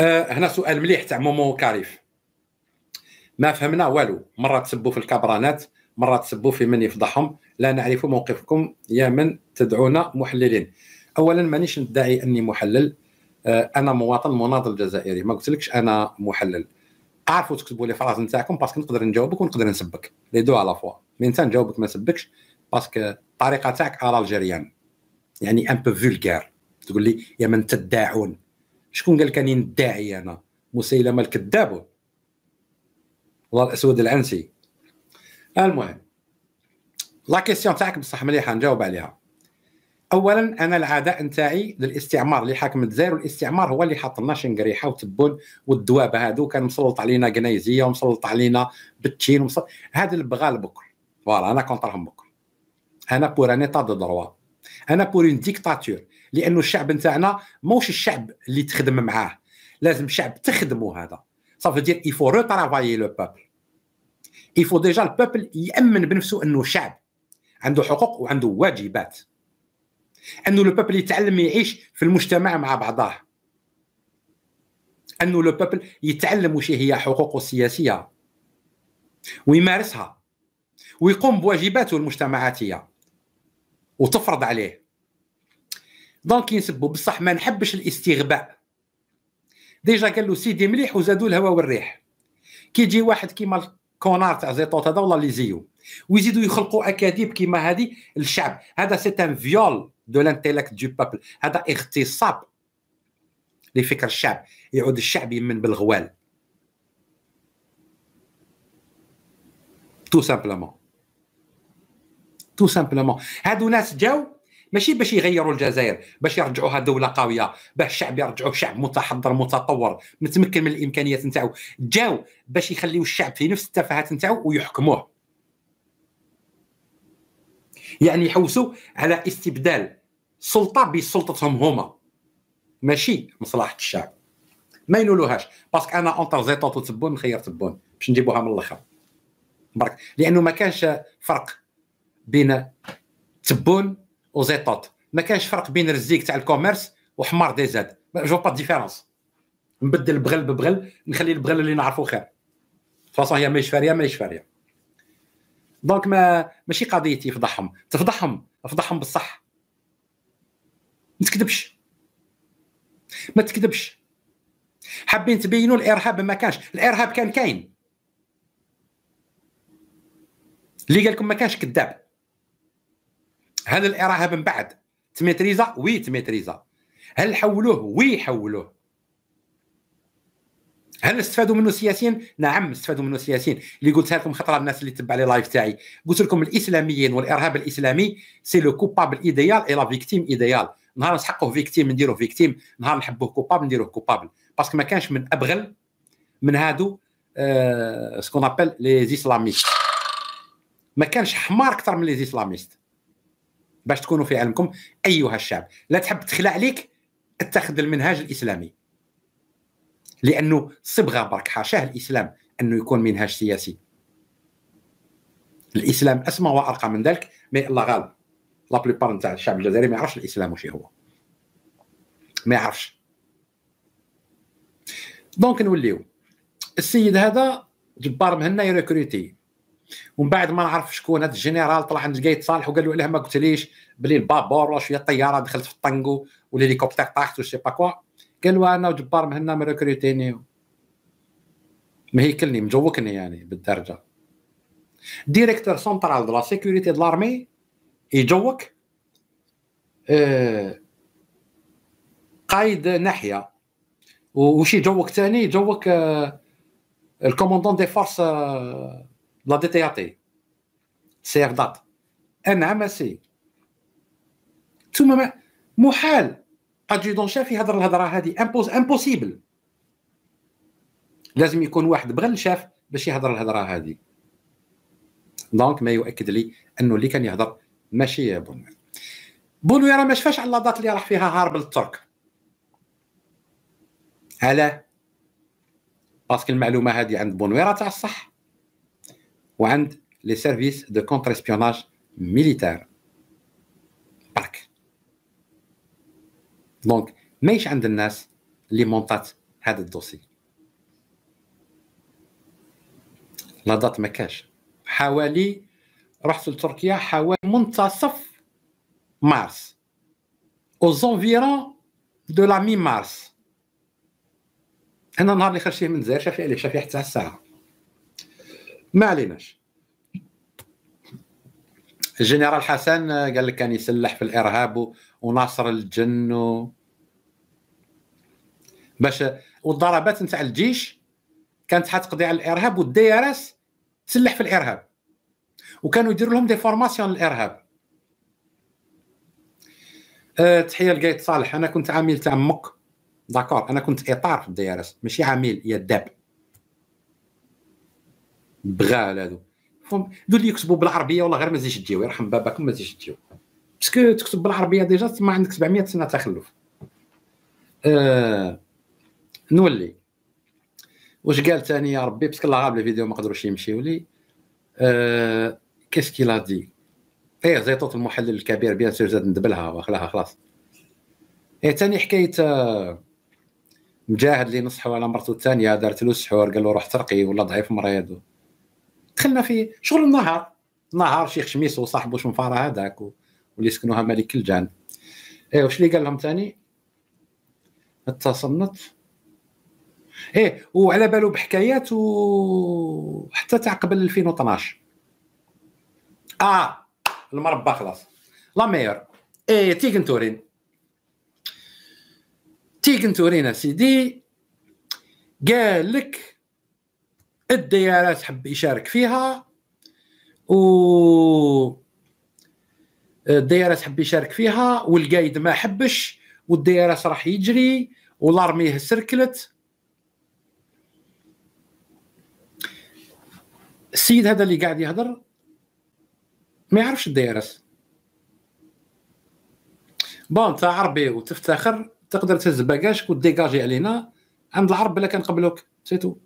أه هنا سؤال مليح تاع مومو كاريف ما فهمنا والو مره تسبوا في الكبرانات مره تسبوا في من يفضحهم لا نعرف موقفكم يا من تدعونا محللين اولا مانيش ندعي اني محلل آه، انا مواطن مناضل جزائري ما قلتلكش انا محلل اعرفوا تكتبوا لي فراز نتاعكم باسكو نقدر نجاوبك ونقدر نسبك لي دو على فوا مي انت نجاوبك ما نسبكش باسكو الطريقه تاعك ارا الجريان يعني ان بو فولغار تقول لي يا من تداعون شكون قال لك اني ندعي انا مسيلمه الكذاب والله الاسود العنسي المهم لا كيسيون تاعك بصح مليحه نجاوب عليها اولا انا العداء نتاعي للاستعمار اللي حاكم الجزائر والاستعمار هو اللي حاط لنا شنقريحه وتبون والدواب هادو كان مسلط علينا قنيزيه ومسلط علينا بتشين ومسلط... هذا البغال بكل فوالا انا كونترهم بكل انا بور ان ايتا دو دروا انا بور اون ديكتاتور لانه الشعب نتاعنا ماهوش الشعب اللي تخدم معاه لازم شعب تخدمه هذا صافي دير يفو ترافايي لو بوبل يفو ديجا البوبل يامن بنفسه انه شعب عنده حقوق وعنده واجبات انه لو بوبل يتعلم يعيش في المجتمع مع بعضاه انه لو بوبل يتعلم وش هي حقوقه السياسيه ويمارسها ويقوم بواجباته المجتمعاتيه وتفرض عليه دونك ينسبوا بصح ما نحبش الاستغباء ديجا قال له سيدي مليح وزادوا الهواء والريح كي يجي واحد كيما الكونار تاع زيطوط هذا ولا لي زيو ويزيدوا يخلقوا اكاذيب كيما هذه للشعب هذا سي ان فيول دو لانتيلكت دو بابل هذا اغتصاب لفكر الشعب يعود الشعب يمن بالغوال تو سامبلومون تو سامبلومون هادو ناس جاو ماشي باش يغيروا الجزائر باش يرجعوها دوله قويه باش الشعب يرجعوه شعب متحضر متطور متمكن من الامكانيات نتاعو جاو باش يخليو الشعب في نفس التفاهات نتاعو ويحكموه يعني يحوسوا على استبدال سلطه بسلطتهم هما ماشي مصلحه الشعب ما ينولوهاش باسكو انا اونتر زيطوط وتبون نخير تبون باش نجيبوها من الاخر برك لانه ما كانش فرق بين تبون وزيطات ما كانش فرق بين الرزيق تاع الكوميرس وحمار دي زاد جو با ديفيرونس نبدل البغل ببغل نخلي البغل اللي نعرفو خير فاصون هي ماهيش فاريه ماهيش فاريه دونك ما ماشي قضيتي فضحهم تفضحهم افضحهم بالصح ما تكذبش ما تكذبش حابين تبينوا الارهاب ما كانش الارهاب كان كاين اللي قال لكم ما كانش كذاب هل الارهاب من بعد تميتريزا وي تميتريزا هل حولوه وي حولوه هل استفادوا منه سياسيا نعم استفادوا منه سياسيا اللي قلتها لكم خطره الناس اللي تبع لي لايف تاعي قلت لكم الاسلاميين والارهاب الاسلامي سي لو كوبابل ايديال اي لا فيكتيم ايديال نهار نسحقوه فيكتيم نديروه فيكتيم نهار نحبوه كوبابل نديروه كوبابل باسكو ما كانش من ابغل من هادو سكون ابل لي زيسلاميست ما كانش حمار اكثر من لي زيسلاميست باش تكونوا في علمكم ايها الشعب لا تحب تخلع عليك اتخذ المنهاج الاسلامي لانه صبغه برك حاشاه الاسلام انه يكون منهاج سياسي الاسلام اسمى وارقى من ذلك مي الله غالب لا بليبار نتاع الشعب الجزائري ما يعرفش الاسلام وش هو ما يعرفش دونك نوليو السيد هذا جبار مهنا يريكروتي ومن بعد ما نعرف شكون هذا الجنرال طلع عند القايد صالح وقال له علاه ما قلتليش بلي البابور ولا شويه الطياره دخلت في الطنقو والهليكوبتر طاحت وشي با كوا قال له انا وجبار مهنا مريكروتيني مهيكلني مجوكني يعني بالدرجه ديريكتور سنترال دو لا سيكوريتي دو لارمي يجوك آه، قايد ناحيه وشي جوك ثاني جوك آه، الكوموندون دي فورس آه، لا دي تي تي ار دات انعم سي ثم محال دون شاف يهضر الهضره هذه امبوز امبوسيبل لازم يكون واحد بغى شاف باش يهضر الهضره هذه دونك ما يؤكد لي انه اللي كان يهضر ماشي بونوير بونوير ما شفاش على اللادات اللي راح فيها هارب للترك علاه باسكو المعلومه هذه عند بونوير تاع الصح وعند لي سيرفيس دو كونتر اسبيوناج ميليتير برك دونك ماهيش عند الناس اللي مونطات هذا الدوسي لا دات ما كاش حوالي رحت لتركيا حوالي منتصف مارس او زونفيرون دو لا مي مارس انا نهار اللي خرجت من الجزائر شافي عليه شافي حتى الساعه ما عليناش الجنرال حسن قال لك كان يسلح في الارهاب وناصر الجن و... باش والضربات نتاع الجيش كانت حتقضي على الارهاب والدي ار اس تسلح في الارهاب وكانوا يديروا لهم دي فورماسيون الارهاب أه تحيه لقايد صالح انا كنت عميل تاع مك داكور انا كنت اطار في الدي ار اس ماشي عميل يا داب على هادو دول اللي يكتبوا بالعربيه والله غير ما تزيدش تجيو يرحم باباكم ما تزيدش تجيو باسكو تكتب بالعربيه ديجا ما عندك 700 سنه تخلف آه نولي واش قال ثاني يا ربي باسكو الله غاب الفيديو ما قدروش يمشيو لي آه كيس كي لا دي ايه زيتوت المحلل الكبير بيان سير زاد ندبلها واخلاها خلاص ايه ثاني حكايه آه مجاهد اللي نصحوا على مرته الثانيه دارت له السحور قال له روح ترقي ولا ضعيف مريض دخلنا في شغل النهار النهار شيخ شميس وصاحبه شنفاره هذاك واللي سكنوها ملك الجان ايه واش اللي قال لهم ثاني التصنت ايه وعلى بالو بحكايات و حتى تاع قبل 2012 اه المربى خلاص لا ميور ايه تيغن تورين تيغن تورين سيدي قال لك الديانات حب يشارك فيها و الديارات حب يشارك فيها والقايد ما حبش والديارات راح يجري والارميه سركلت السيد هذا اللي قاعد يهضر ما يعرفش الديارات بون تاع عربي وتفتخر تقدر تهز باكاجك وديكاجي علينا عند العرب بلا كنقبلوك سيتو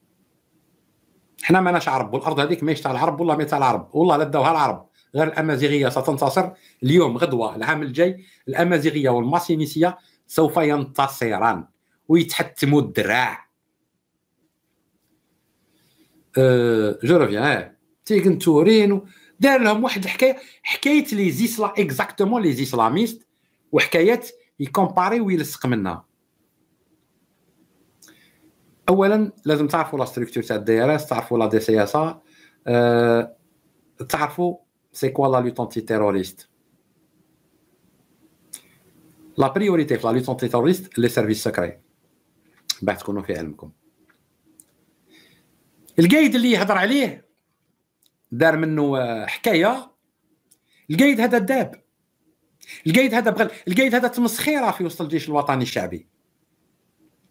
احنا ما ناش عرب والارض هذيك ماهيش تاع العرب والله ما تاع العرب والله لا داوها العرب غير الامازيغيه ستنتصر اليوم غدوه العام الجاي الامازيغيه والماسينيسيه سوف ينتصران ويتحتموا الدراع أه جو ريفيان تيغن تورين دار لهم واحد الحكايه حكايه لي زيسلا اكزاكتومون لي زيسلاميست وحكايات يكومباري ويلصق منها اولا لازم تعرفوا لا ستركتور تاع الدي ار اس تعرفوا لا دي سي اس ا إيه. أه، تعرفوا سي كوا لا لوت انتي تيروريست لا بريوريتي في لا لوت انتي تيروريست لي سيرفيس سكري باش تكونوا في علمكم القايد اللي يهضر عليه دار منه آه، حكايه القايد هذا داب القايد هذا بغل القايد هذا تمسخيره في وسط الجيش الوطني الشعبي